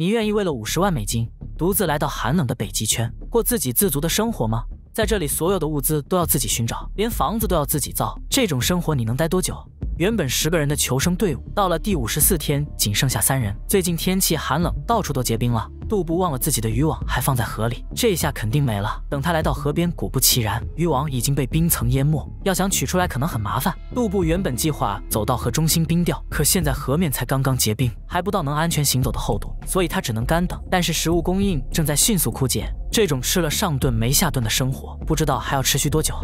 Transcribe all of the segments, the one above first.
你愿意为了五十万美金独自来到寒冷的北极圈，过自给自足的生活吗？在这里，所有的物资都要自己寻找，连房子都要自己造。这种生活，你能待多久？原本十个人的求生队伍，到了第五十四天，仅剩下三人。最近天气寒冷，到处都结冰了。杜布忘了自己的渔网还放在河里，这下肯定没了。等他来到河边，果不其然，渔网已经被冰层淹没，要想取出来可能很麻烦。杜布原本计划走到河中心冰钓，可现在河面才刚刚结冰，还不到能安全行走的厚度，所以他只能干等。但是食物供应正在迅速枯竭，这种吃了上顿没下顿的生活，不知道还要持续多久。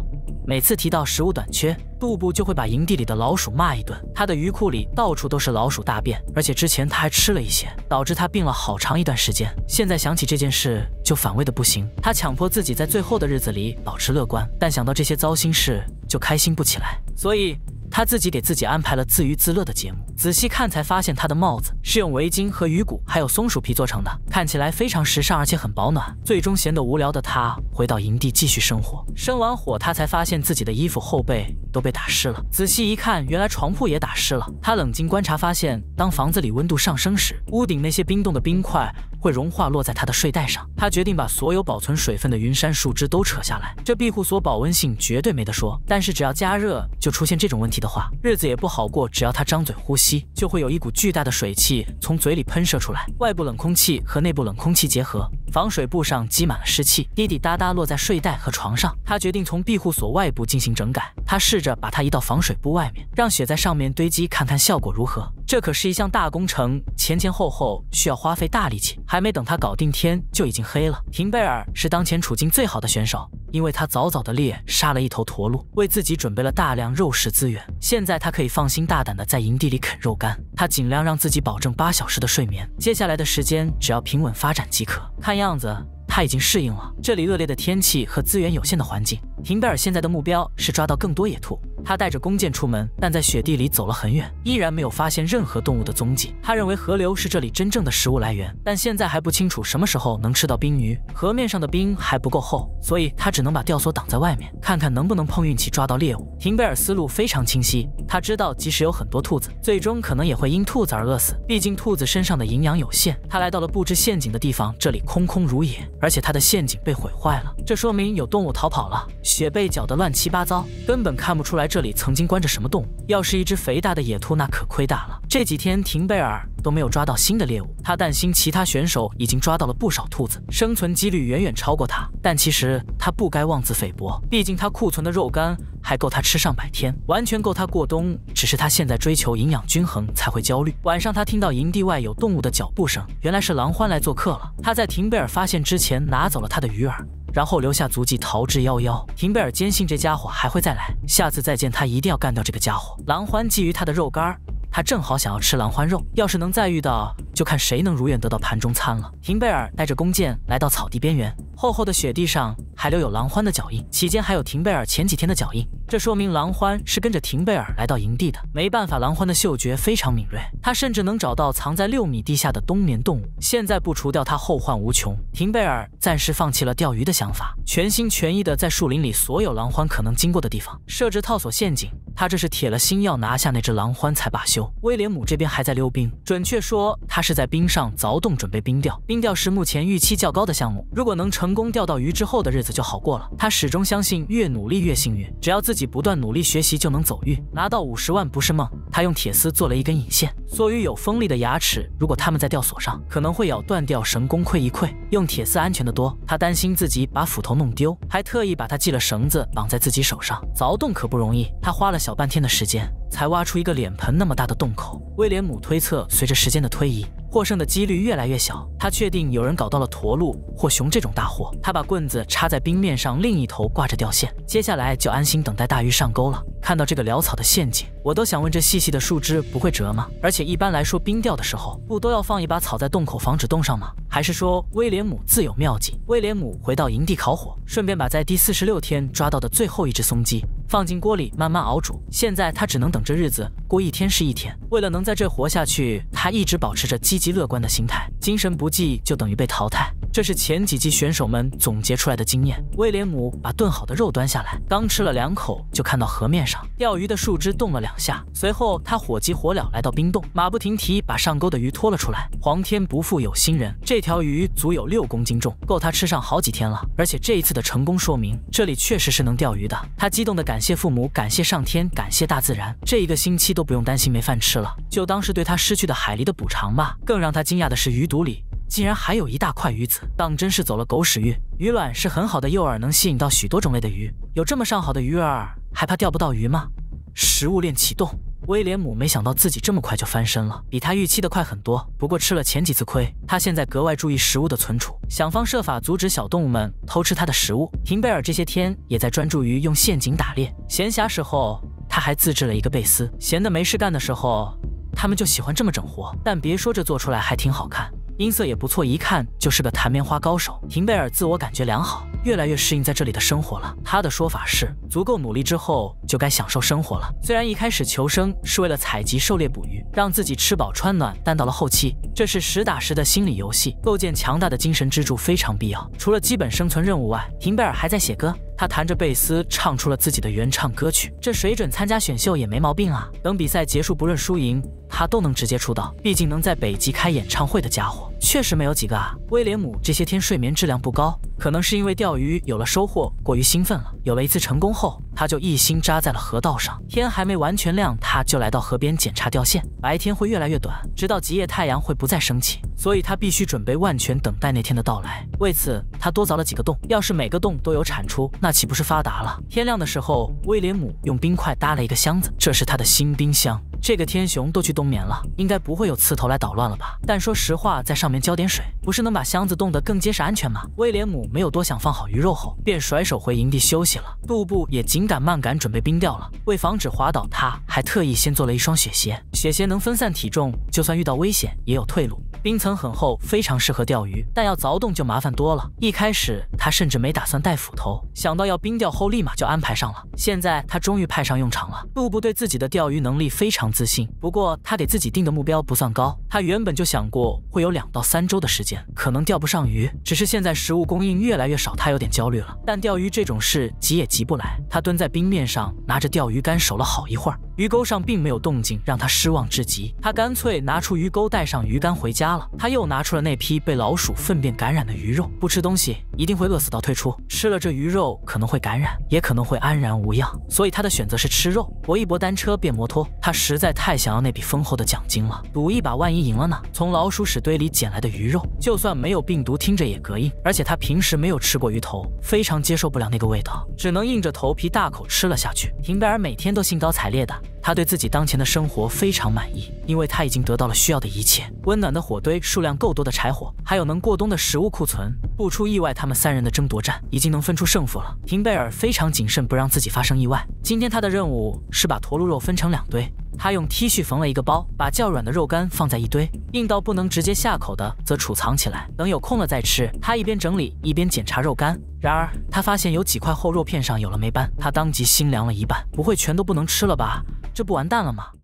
每次提到食物短缺，杜布就会把营地里的老鼠骂一顿。他的鱼库里到处都是老鼠大便，而且之前他还吃了一些，导致他病了好长一段时间。现在想起这件事就反胃的不行。他强迫自己在最后的日子里保持乐观，但想到这些糟心事就开心不起来。所以他自己给自己安排了自娱自乐的节目。仔细看才发现，他的帽子是用围巾和鱼骨还有松鼠皮做成的，看起来非常时尚，而且很保暖。最终闲得无聊的他回到营地继续生火。生完火，他才发现自己的衣服后背都被打湿了。仔细一看，原来床铺也打湿了。他冷静观察，发现当房子里温度上升时，屋顶那些冰冻的冰块会融化，落在他的睡袋上。他决定把所有保存水分的云杉树枝都扯下来。这庇护所保温性绝对没得说，但是只要加热就出现这种问题的话，日子也不好过。只要他张嘴呼吸。就会有一股巨大的水汽从嘴里喷射出来，外部冷空气和内部冷空气结合，防水布上积满了湿气，滴滴答答落在睡袋和床上。他决定从庇护所外部进行整改。他试着把它移到防水布外面，让雪在上面堆积，看看效果如何。这可是一项大工程，前前后后需要花费大力气。还没等他搞定，天就已经黑了。廷贝尔是当前处境最好的选手，因为他早早地猎杀了一头驼鹿，为自己准备了大量肉食资源。现在他可以放心大胆地在营地里啃肉干。他尽量让自己保证八小时的睡眠。接下来的时间，只要平稳发展即可。看样子。他已经适应了这里恶劣的天气和资源有限的环境。廷贝尔现在的目标是抓到更多野兔。他带着弓箭出门，但在雪地里走了很远，依然没有发现任何动物的踪迹。他认为河流是这里真正的食物来源，但现在还不清楚什么时候能吃到冰鱼。河面上的冰还不够厚，所以他只能把吊索挡在外面，看看能不能碰运气抓到猎物。廷贝尔思路非常清晰，他知道即使有很多兔子，最终可能也会因兔子而饿死，毕竟兔子身上的营养有限。他来到了布置陷阱的地方，这里空空如也，而且他的陷阱被毁坏了，这说明有动物逃跑了。雪被搅得乱七八糟，根本看不出来。这这里曾经关着什么动物？要是一只肥大的野兔，那可亏大了。这几天廷贝尔都没有抓到新的猎物，他担心其他选手已经抓到了不少兔子，生存几率远远超过他。但其实他不该妄自菲薄，毕竟他库存的肉干还够他吃上百天，完全够他过冬。只是他现在追求营养均衡，才会焦虑。晚上他听到营地外有动物的脚步声，原来是狼獾来做客了。他在廷贝尔发现之前拿走了他的鱼饵。然后留下足迹逃之夭夭。廷贝尔坚信这家伙还会再来，下次再见他一定要干掉这个家伙。狼獾觊觎他的肉干他正好想要吃狼獾肉。要是能再遇到，就看谁能如愿得到盘中餐了。廷贝尔带着弓箭来到草地边缘。厚厚的雪地上还留有狼獾的脚印，其间还有廷贝尔前几天的脚印。这说明狼獾是跟着廷贝尔来到营地的。没办法，狼獾的嗅觉非常敏锐，它甚至能找到藏在六米地下的冬眠动物。现在不除掉它，后患无穷。廷贝尔暂时放弃了钓鱼的想法，全心全意的在树林里所有狼獾可能经过的地方设置套索陷阱。他这是铁了心要拿下那只狼獾才罢休。威廉姆这边还在溜冰，准确说，他是在冰上凿洞准备冰钓。冰钓是目前预期较高的项目，如果能成。成功钓到鱼之后的日子就好过了。他始终相信越努力越幸运，只要自己不断努力学习就能走运，拿到五十万不是梦。他用铁丝做了一根引线，梭鱼有锋利的牙齿，如果他们在钓索上，可能会咬断掉绳，功亏一篑。用铁丝安全的多。他担心自己把斧头弄丢，还特意把它系了绳子绑在自己手上。凿洞可不容易，他花了小半天的时间才挖出一个脸盆那么大的洞口。威廉姆推测，随着时间的推移。获胜的几率越来越小，他确定有人搞到了驼鹿或熊这种大货。他把棍子插在冰面上，另一头挂着钓线，接下来就安心等待大鱼上钩了。看到这个潦草的陷阱，我都想问：这细细的树枝不会折吗？而且一般来说，冰钓的时候不都要放一把草在洞口防止冻上吗？还是说威廉姆自有妙计？威廉姆回到营地烤火，顺便把在第四十六天抓到的最后一只松鸡放进锅里慢慢熬煮。现在他只能等这日子过一天是一天。为了能在这活下去，他一直保持着积极乐观的心态。精神不济就等于被淘汰，这是前几季选手们总结出来的经验。威廉姆把炖好的肉端下来，刚吃了两口，就看到河面。上。钓鱼的树枝动了两下，随后他火急火燎来到冰洞，马不停蹄把上钩的鱼拖了出来。皇天不负有心人，这条鱼足有六公斤重，够他吃上好几天了。而且这一次的成功说明这里确实是能钓鱼的。他激动地感谢父母，感谢上天，感谢大自然。这一个星期都不用担心没饭吃了，就当是对他失去的海狸的补偿吧。更让他惊讶的是，鱼肚里竟然还有一大块鱼籽，当真是走了狗屎运。鱼卵是很好的诱饵，能吸引到许多种类的鱼。有这么上好的鱼饵。还怕钓不到鱼吗？食物链启动。威廉姆没想到自己这么快就翻身了，比他预期的快很多。不过吃了前几次亏，他现在格外注意食物的存储，想方设法阻止小动物们偷吃他的食物。廷贝尔这些天也在专注于用陷阱打猎，闲暇时候他还自制了一个贝斯。闲的没事干的时候，他们就喜欢这么整活。但别说这做出来还挺好看，音色也不错，一看就是个弹棉花高手。廷贝尔自我感觉良好。越来越适应在这里的生活了。他的说法是，足够努力之后就该享受生活了。虽然一开始求生是为了采集、狩猎、捕鱼，让自己吃饱穿暖，但到了后期，这是实打实的心理游戏，构建强大的精神支柱非常必要。除了基本生存任务外，廷贝尔还在写歌。他弹着贝斯，唱出了自己的原唱歌曲，这水准参加选秀也没毛病啊！等比赛结束，不论输赢，他都能直接出道。毕竟能在北极开演唱会的家伙，确实没有几个啊。威廉姆这些天睡眠质量不高，可能是因为钓鱼有了收获，过于兴奋了。有了一次成功后。他就一心扎在了河道上。天还没完全亮，他就来到河边检查钓线。白天会越来越短，直到极夜，太阳会不再升起，所以他必须准备万全，等待那天的到来。为此，他多凿了几个洞。要是每个洞都有产出，那岂不是发达了？天亮的时候，威廉姆用冰块搭了一个箱子，这是他的新冰箱。这个天雄都去冬眠了，应该不会有刺头来捣乱了吧？但说实话，在上面浇点水，不是能把箱子冻得更结实、安全吗？威廉姆没有多想，放好鱼肉后便甩手回营地休息了。杜布也紧赶慢赶，准备冰钓了。为防止滑倒，他还特意先做了一双雪鞋。雪鞋能分散体重，就算遇到危险也有退路。冰层很厚，非常适合钓鱼，但要凿洞就麻烦多了。一开始他甚至没打算带斧头，想到要冰钓后，立马就安排上了。现在他终于派上用场了。杜布对自己的钓鱼能力非常。自信，不过他给自己定的目标不算高。他原本就想过会有两到三周的时间可能钓不上鱼，只是现在食物供应越来越少，他有点焦虑了。但钓鱼这种事急也急不来。他蹲在冰面上，拿着钓鱼竿守了好一会儿。鱼钩上并没有动静，让他失望至极。他干脆拿出鱼钩，带上鱼竿回家了。他又拿出了那批被老鼠粪便感染的鱼肉，不吃东西一定会饿死到退出。吃了这鱼肉可能会感染，也可能会安然无恙，所以他的选择是吃肉，搏一搏单车变摩托。他实在太想要那笔丰厚的奖金了，赌一把，万一赢了呢？从老鼠屎堆里捡来的鱼肉，就算没有病毒，听着也膈应。而且他平时没有吃过鱼头，非常接受不了那个味道，只能硬着头皮大口吃了下去。廷贝尔每天都兴高采烈的。他对自己当前的生活非常满意，因为他已经得到了需要的一切：温暖的火堆、数量够多的柴火，还有能过冬的食物库存。不出意外，他们三人的争夺战已经能分出胜负了。廷贝尔非常谨慎，不让自己发生意外。今天他的任务是把驼鹿肉分成两堆。他用 T 恤缝了一个包，把较软的肉干放在一堆，硬到不能直接下口的则储藏起来，等有空了再吃。他一边整理，一边检查肉干。然而，他发现有几块厚肉片上有了霉斑，他当即心凉了一半。不会全都不能吃了吧？这不完蛋了吗？